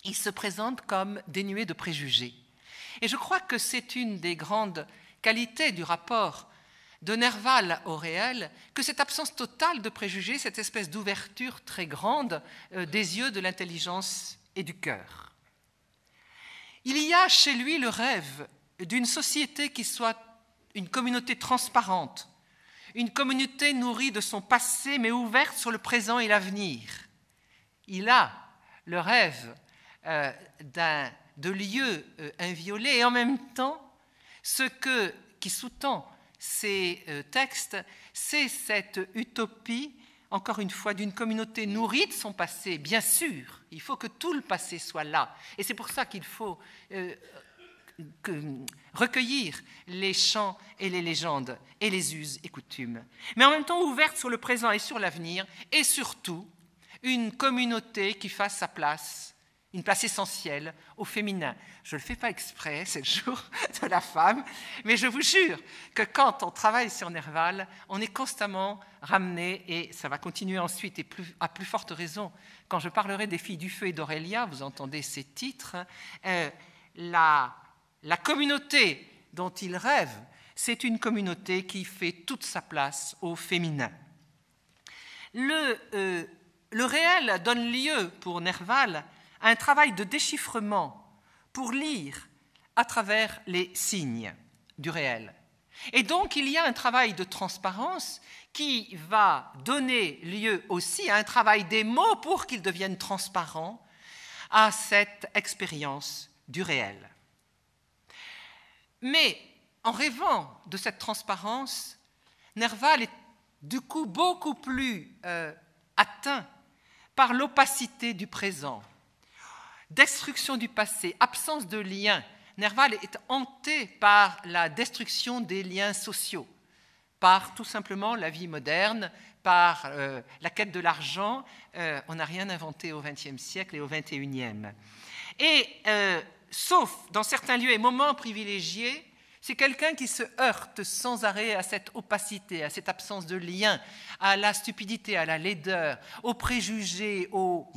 S1: il se présente comme dénué de préjugés. Et je crois que c'est une des grandes qualités du rapport de Nerval au réel que cette absence totale de préjugés, cette espèce d'ouverture très grande euh, des yeux, de l'intelligence et du cœur. Il y a chez lui le rêve d'une société qui soit une communauté transparente, une communauté nourrie de son passé mais ouverte sur le présent et l'avenir. Il a le rêve euh, de lieux euh, inviolés et en même temps ce qui sous-tend ces euh, textes, c'est cette utopie, encore une fois, d'une communauté nourrie de son passé, bien sûr. Il faut que tout le passé soit là. Et c'est pour ça qu'il faut euh, recueillir les chants et les légendes et les us et coutumes. Mais en même temps ouverte sur le présent et sur l'avenir, et surtout une communauté qui fasse sa place une place essentielle au féminin. Je ne le fais pas exprès, c'est le jour de la femme, mais je vous jure que quand on travaille sur Nerval, on est constamment ramené, et ça va continuer ensuite, et plus, à plus forte raison, quand je parlerai des filles du feu et d'Aurélia, vous entendez ces titres, euh, la, la communauté dont il rêve, c'est une communauté qui fait toute sa place au féminin. Le, euh, le réel donne lieu pour Nerval un travail de déchiffrement pour lire à travers les signes du réel. Et donc il y a un travail de transparence qui va donner lieu aussi à un travail des mots pour qu'ils deviennent transparents à cette expérience du réel. Mais en rêvant de cette transparence, Nerval est du coup beaucoup plus euh, atteint par l'opacité du présent Destruction du passé, absence de lien. Nerval est hanté par la destruction des liens sociaux, par tout simplement la vie moderne, par euh, la quête de l'argent. Euh, on n'a rien inventé au XXe siècle et au XXIe. Et euh, sauf dans certains lieux et moments privilégiés, c'est quelqu'un qui se heurte sans arrêt à cette opacité, à cette absence de lien, à la stupidité, à la laideur, aux préjugés, aux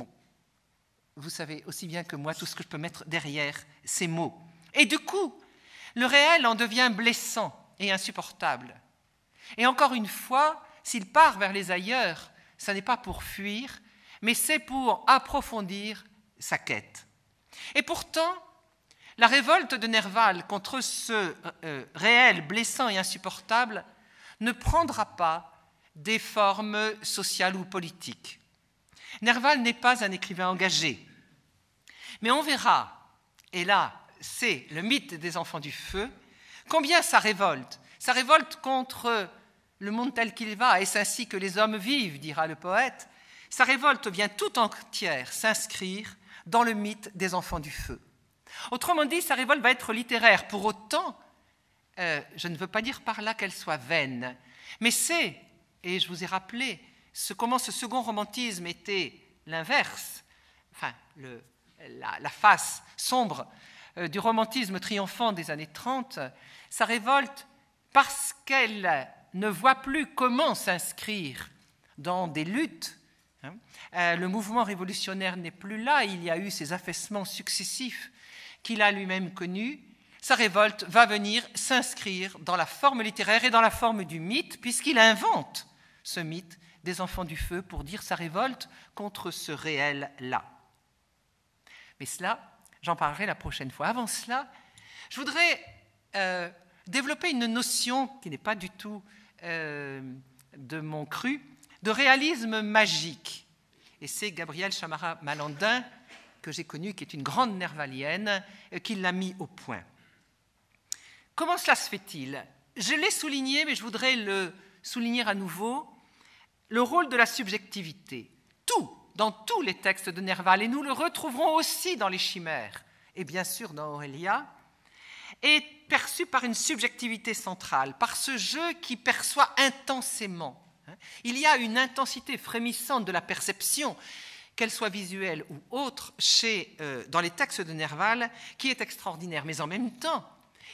S1: vous savez aussi bien que moi tout ce que je peux mettre derrière ces mots. Et du coup, le réel en devient blessant et insupportable. Et encore une fois, s'il part vers les ailleurs, ce n'est pas pour fuir, mais c'est pour approfondir sa quête. Et pourtant, la révolte de Nerval contre ce euh, euh, réel blessant et insupportable ne prendra pas des formes sociales ou politiques. Nerval n'est pas un écrivain engagé. Mais on verra, et là c'est le mythe des enfants du feu, combien sa révolte. sa révolte contre le monde tel qu'il va, et c'est ainsi que les hommes vivent, dira le poète. Sa révolte vient tout entière s'inscrire dans le mythe des enfants du feu. Autrement dit, sa révolte va être littéraire. Pour autant, euh, je ne veux pas dire par là qu'elle soit vaine, mais c'est, et je vous ai rappelé, ce, comment ce second romantisme était l'inverse, enfin le, la, face sombre euh, du romantisme triomphant des années 30, sa révolte, parce qu'elle ne voit plus comment s'inscrire dans des luttes, hein, euh, le mouvement révolutionnaire n'est plus là, il y a eu ces affaissements successifs qu'il a lui-même connus, sa révolte va venir s'inscrire dans la forme littéraire et dans la forme du mythe, puisqu'il invente ce mythe des enfants du feu pour dire sa révolte contre ce réel-là. Mais cela, j'en parlerai la prochaine fois. Avant cela, je voudrais euh, développer une notion qui n'est pas du tout euh, de mon cru, de réalisme magique. Et c'est Gabriel Chamara-Malandin, que j'ai connu, qui est une grande nervalienne, euh, qui l'a mis au point. Comment cela se fait-il Je l'ai souligné, mais je voudrais le souligner à nouveau, le rôle de la subjectivité. Tout, dans tous les textes de Nerval, et nous le retrouverons aussi dans les chimères, et bien sûr dans Aurélia, est perçu par une subjectivité centrale, par ce jeu qui perçoit intensément. Il y a une intensité frémissante de la perception, qu'elle soit visuelle ou autre, chez, euh, dans les textes de Nerval, qui est extraordinaire. Mais en même temps,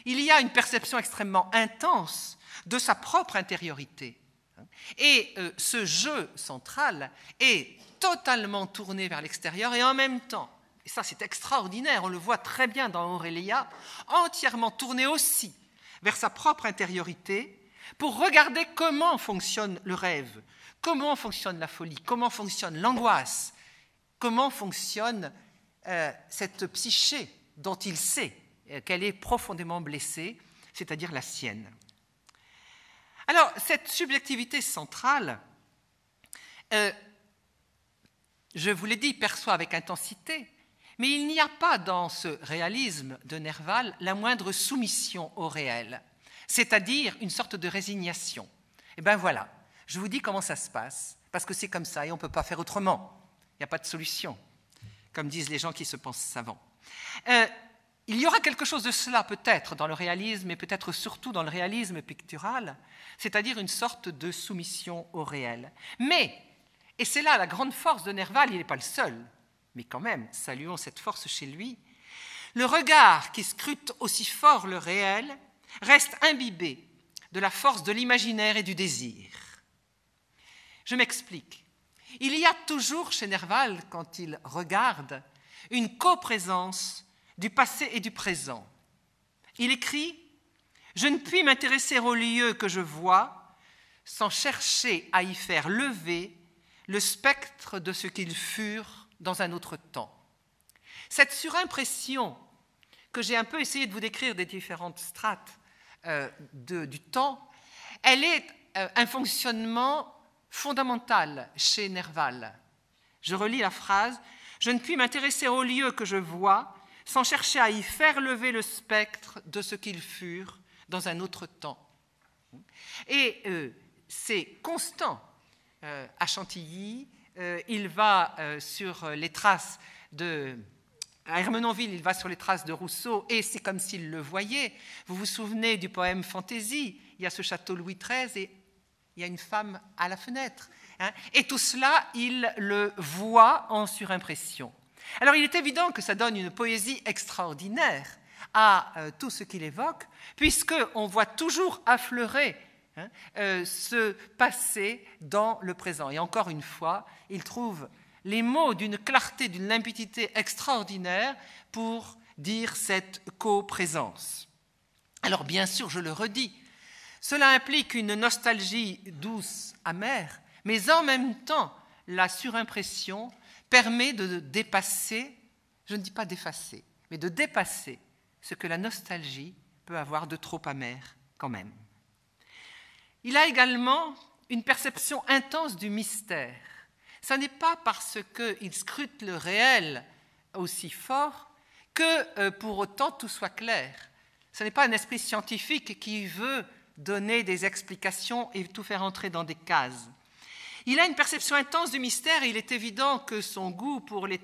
S1: il y a une perception extrêmement intense de sa propre intériorité. Et euh, ce jeu central est totalement tourné vers l'extérieur et en même temps, et ça c'est extraordinaire, on le voit très bien dans Aurélia, entièrement tourné aussi vers sa propre intériorité pour regarder comment fonctionne le rêve, comment fonctionne la folie, comment fonctionne l'angoisse, comment fonctionne euh, cette psyché dont il sait euh, qu'elle est profondément blessée, c'est-à-dire la sienne. Alors, cette subjectivité centrale, euh, je vous l'ai dit, perçoit avec intensité, mais il n'y a pas dans ce réalisme de Nerval la moindre soumission au réel, c'est-à-dire une sorte de résignation. Eh bien voilà, je vous dis comment ça se passe, parce que c'est comme ça et on ne peut pas faire autrement. Il n'y a pas de solution, comme disent les gens qui se pensent savants. Euh, il y aura quelque chose de cela peut-être dans le réalisme, et peut-être surtout dans le réalisme pictural, c'est-à-dire une sorte de soumission au réel. Mais, et c'est là la grande force de Nerval, il n'est pas le seul, mais quand même, saluons cette force chez lui, le regard qui scrute aussi fort le réel reste imbibé de la force de l'imaginaire et du désir. Je m'explique. Il y a toujours chez Nerval, quand il regarde, une coprésence du passé et du présent. Il écrit Je ne puis m'intéresser aux lieux que je vois sans chercher à y faire lever le spectre de ce qu'ils furent dans un autre temps. Cette surimpression que j'ai un peu essayé de vous décrire des différentes strates euh, du temps, elle est euh, un fonctionnement fondamental chez Nerval. Je relis la phrase Je ne puis m'intéresser aux lieux que je vois sans chercher à y faire lever le spectre de ce qu'ils furent dans un autre temps. Et euh, c'est constant euh, à Chantilly. Euh, il va sur les traces de à Hermenonville, il va sur les traces de Rousseau et c'est comme s'il le voyait. Vous vous souvenez du poème Fantaisie Il y a ce château Louis XIII et il y a une femme à la fenêtre. Hein. et tout cela, il le voit en surimpression. Alors il est évident que ça donne une poésie extraordinaire à euh, tout ce qu'il évoque, puisqu'on voit toujours affleurer hein, euh, ce passé dans le présent. Et encore une fois, il trouve les mots d'une clarté, d'une limpidité extraordinaire pour dire cette coprésence. Alors bien sûr, je le redis, cela implique une nostalgie douce, amère, mais en même temps la surimpression permet de dépasser, je ne dis pas d'effacer, mais de dépasser ce que la nostalgie peut avoir de trop amer quand même. Il a également une perception intense du mystère. Ce n'est pas parce qu'il scrute le réel aussi fort que euh, pour autant tout soit clair. Ce n'est pas un esprit scientifique qui veut donner des explications et tout faire entrer dans des cases. Il a une perception intense du mystère et il est évident que son goût pour les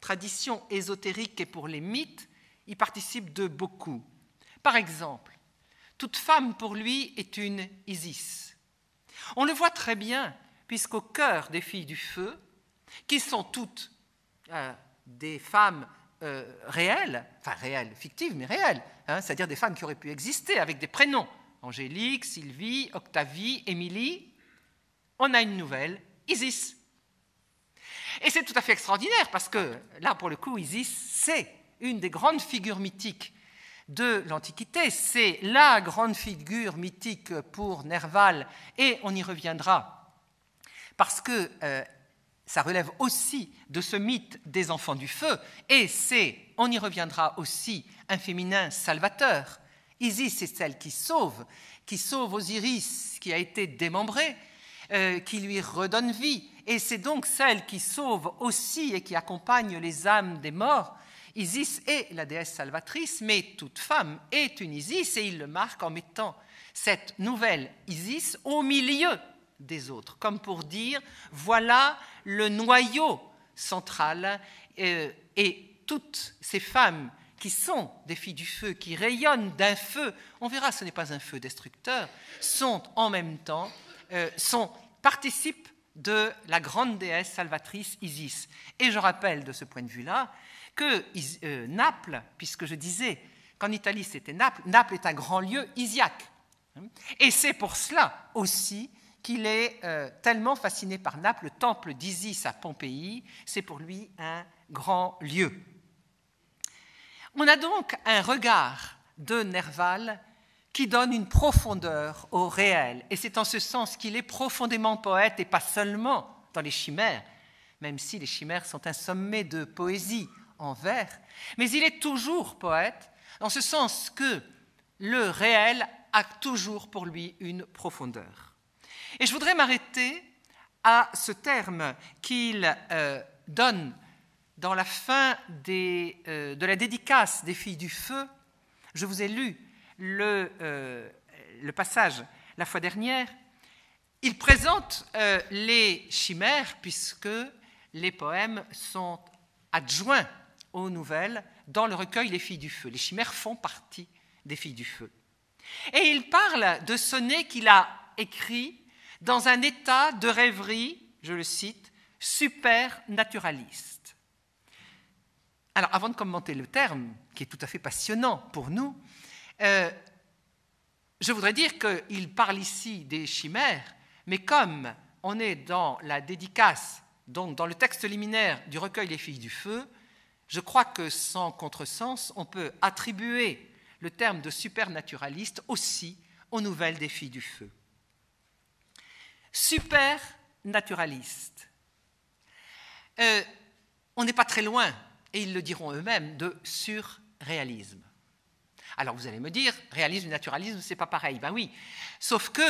S1: traditions ésotériques et pour les mythes y participe de beaucoup. Par exemple, toute femme pour lui est une Isis. On le voit très bien, puisqu'au cœur des filles du feu, qui sont toutes euh, des femmes euh, réelles, enfin réelles, fictives, mais réelles, hein, c'est-à-dire des femmes qui auraient pu exister avec des prénoms, Angélique, Sylvie, Octavie, Émilie, on a une nouvelle ISIS. Et c'est tout à fait extraordinaire parce que là, pour le coup, Isis, c'est une des grandes figures mythiques de l'Antiquité. C'est la grande figure mythique pour Nerval et on y reviendra parce que euh, ça relève aussi de ce mythe des enfants du feu et c'est, on y reviendra aussi, un féminin salvateur. Isis, c'est celle qui sauve, qui sauve Osiris qui a été démembré, euh, qui lui redonne vie. Et c'est donc celle qui sauve aussi et qui accompagne les âmes des morts. Isis est la déesse salvatrice, mais toute femme est une Isis et il le marque en mettant cette nouvelle Isis au milieu des autres, comme pour dire voilà le noyau central euh, et toutes ces femmes qui sont des filles du feu, qui rayonnent d'un feu, on verra, ce n'est pas un feu destructeur, sont en même temps, euh, sont participe de la grande déesse salvatrice Isis. Et je rappelle de ce point de vue-là que euh, Naples, puisque je disais qu'en Italie c'était Naples, Naples est un grand lieu isiaque. Et c'est pour cela aussi qu'il est euh, tellement fasciné par Naples, le temple d'Isis à Pompéi, c'est pour lui un grand lieu. On a donc un regard de Nerval qui donne une profondeur au réel. Et c'est en ce sens qu'il est profondément poète et pas seulement dans les chimères, même si les chimères sont un sommet de poésie en vers. Mais il est toujours poète dans ce sens que le réel a toujours pour lui une profondeur. Et je voudrais m'arrêter à ce terme qu'il euh, donne dans la fin euh, de la dédicace des filles du feu. Je vous ai lu euh, le, passage la fois dernière, il présente euh, les chimères puisque les poèmes sont adjoints aux nouvelles dans le recueil Les filles du feu. Les chimères font partie des filles du feu. Et il parle de sonnets qu'il a écrits dans un état de rêverie, je le cite, naturaliste Alors, avant de commenter le terme, qui est tout à fait passionnant pour nous, euh, je voudrais dire qu'il parle ici des chimères, mais comme on est dans la dédicace, donc dans le texte liminaire du recueil Les filles du feu, je crois que sans contresens, on peut attribuer le terme de supernaturaliste aussi aux nouvelles des filles du feu. Supernaturaliste. Euh, on n'est pas très loin, et ils le diront eux-mêmes, de surréalisme. Alors vous allez me dire, réalisme et naturalisme, c'est pas pareil. Ben oui. Sauf que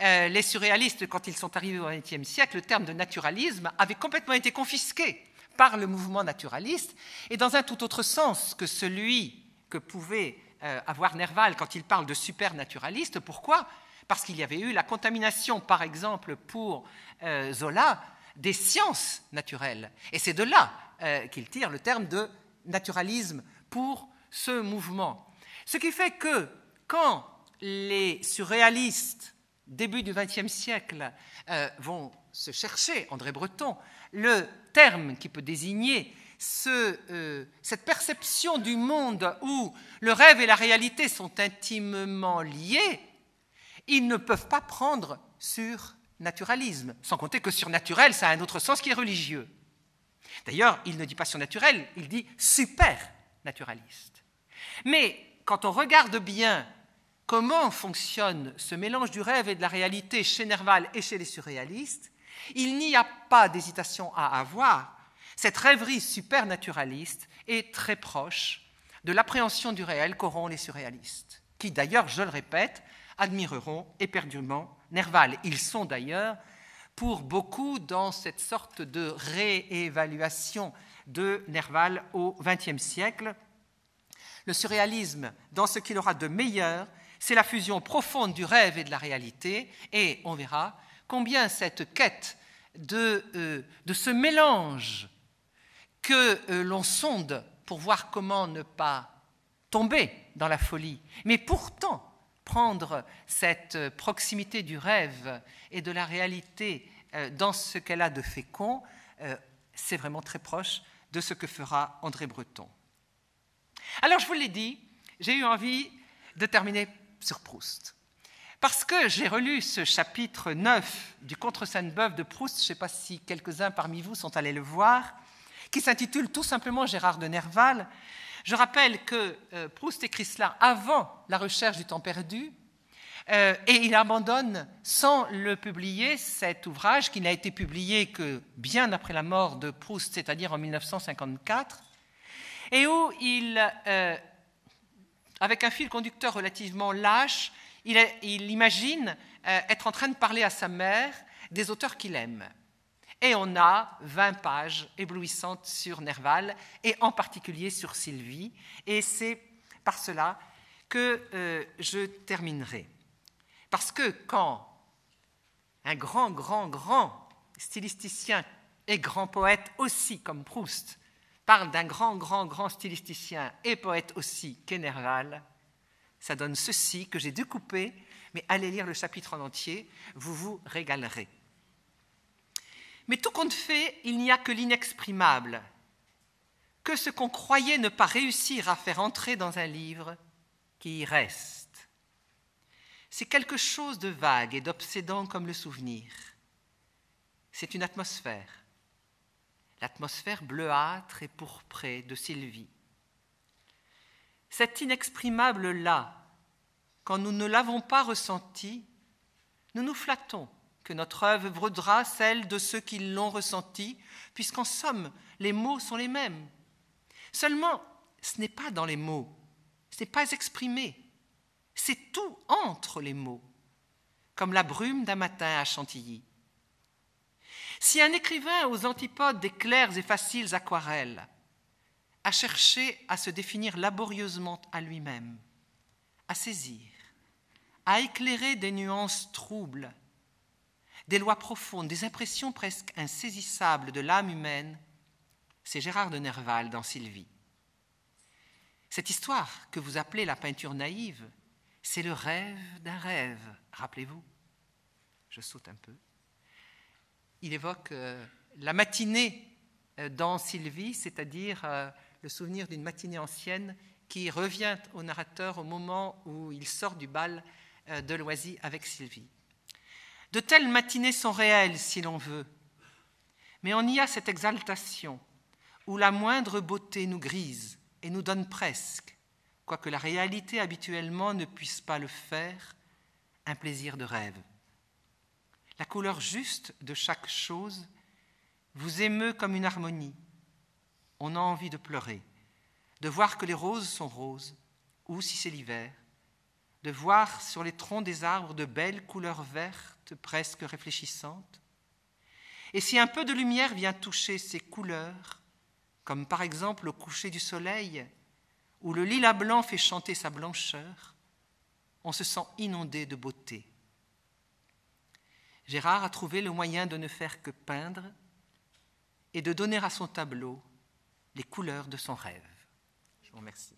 S1: euh, les surréalistes, quand ils sont arrivés au XXe siècle, le terme de naturalisme avait complètement été confisqué par le mouvement naturaliste, et dans un tout autre sens que celui que pouvait euh, avoir Nerval quand il parle de supernaturaliste. Pourquoi Parce qu'il y avait eu la contamination, par exemple, pour euh, Zola, des sciences naturelles. Et c'est de là qu'il tire le terme de naturalisme pour ce mouvement ce qui fait que quand les surréalistes, début du XXe siècle, euh, vont se chercher, André Breton, le terme qui peut désigner euh, cette perception du monde où le rêve et la réalité sont intimement liés, ils ne peuvent pas prendre surnaturalisme. Sans compter que surnaturel, ça a un autre sens qui est religieux. D'ailleurs, il ne dit pas surnaturel, il dit supernaturaliste. Mais quand on regarde bien comment fonctionne ce mélange du rêve et de la réalité chez Nerval et chez les surréalistes, il n'y a pas d'hésitation à avoir. Cette rêverie supernaturaliste est très proche de l'appréhension du réel qu'auront les surréalistes, qui d'ailleurs, je le répète, admireront éperdument Nerval. Ils sont d'ailleurs, pour beaucoup, dans cette sorte de réévaluation de Nerval au XXe siècle, le surréalisme, dans ce qu'il aura de meilleur, c'est la fusion profonde du rêve et de la réalité, et on verra combien cette quête de, euh, ce mélange que euh, l'on sonde pour voir comment ne pas tomber dans la folie, mais pourtant prendre cette euh, proximité du rêve et de la réalité dans ce qu'elle a de fécond, c'est vraiment très proche de ce que fera André Breton. Alors, je vous l'ai dit, j'ai eu envie de terminer sur Proust. Parce que j'ai relu ce chapitre 9 du Contre Sainte-Beuve de Proust, je ne sais pas si quelques-uns parmi vous sont allés le voir, qui s'intitule tout simplement Gérard de Nerval. Je rappelle que euh, Proust écrit cela avant la recherche du temps perdu, euh, et il abandonne sans le publier cet ouvrage qui n'a été publié que bien après la mort de Proust, c'est-à-dire en 1954 et où il, euh, avec un fil conducteur relativement lâche, il, imagine euh, être en train de parler à sa mère des auteurs qu'il aime. Et on a 20 pages éblouissantes sur Nerval, et en particulier sur Sylvie, et c'est par cela que euh, je terminerai. Parce que quand un grand, grand, grand stylisticien et grand poète aussi comme Proust parle d'un grand, grand, grand stylisticien et poète aussi qu'Enerval, ça donne ceci que j'ai découpé, mais allez lire le chapitre en entier, vous vous régalerez. Mais tout compte fait, il n'y a que l'inexprimable, que ce qu'on croyait ne pas réussir à faire entrer dans un livre qui y reste. C'est quelque chose de vague et d'obsédant comme le souvenir. C'est une atmosphère, l'atmosphère bleuâtre et pourprée de Sylvie. Cet inexprimable là, quand nous ne l'avons pas ressenti, nous nous flattons que notre œuvre vaudra celle de ceux qui l'ont ressenti, puisqu'en somme, les mots sont les mêmes. Seulement, ce n'est pas dans les mots, ce n'est pas exprimé, c'est tout entre les mots, comme la brume d'un matin à Chantilly. Si un écrivain aux antipodes des claires et faciles aquarelles a cherché à se définir laborieusement à lui-même, à saisir, à éclairer des nuances troubles, des lois profondes, des impressions presque insaisissables de l'âme humaine, c'est Gérard de Nerval dans Sylvie. Cette histoire que vous appelez la peinture naïve, c'est le rêve d'un rêve, rappelez-vous. Je saute un peu il évoque euh, la matinée euh, dans Sylvie, c'est-à-dire euh, le souvenir d'une matinée ancienne qui revient au narrateur au moment où il sort du bal de Loisy avec Sylvie. De telles matinées sont réelles, si l'on veut, mais on y a cette exaltation où la moindre beauté nous grise et nous donne presque, quoique la réalité habituellement ne puisse pas le faire, un plaisir de rêve. La couleur juste de chaque chose vous émeut comme une harmonie. On a envie de pleurer, de voir que les roses sont roses, ou si c'est l'hiver, de voir sur les troncs des arbres de belles couleurs vertes, presque réfléchissantes. Et si un peu de lumière vient toucher ces couleurs, comme par exemple au coucher du soleil, où le lilas blanc fait chanter sa blancheur, on se sent inondé de beauté. Gérard a trouvé le moyen de ne faire que peindre et de donner à son tableau les couleurs de son rêve. Je vous remercie.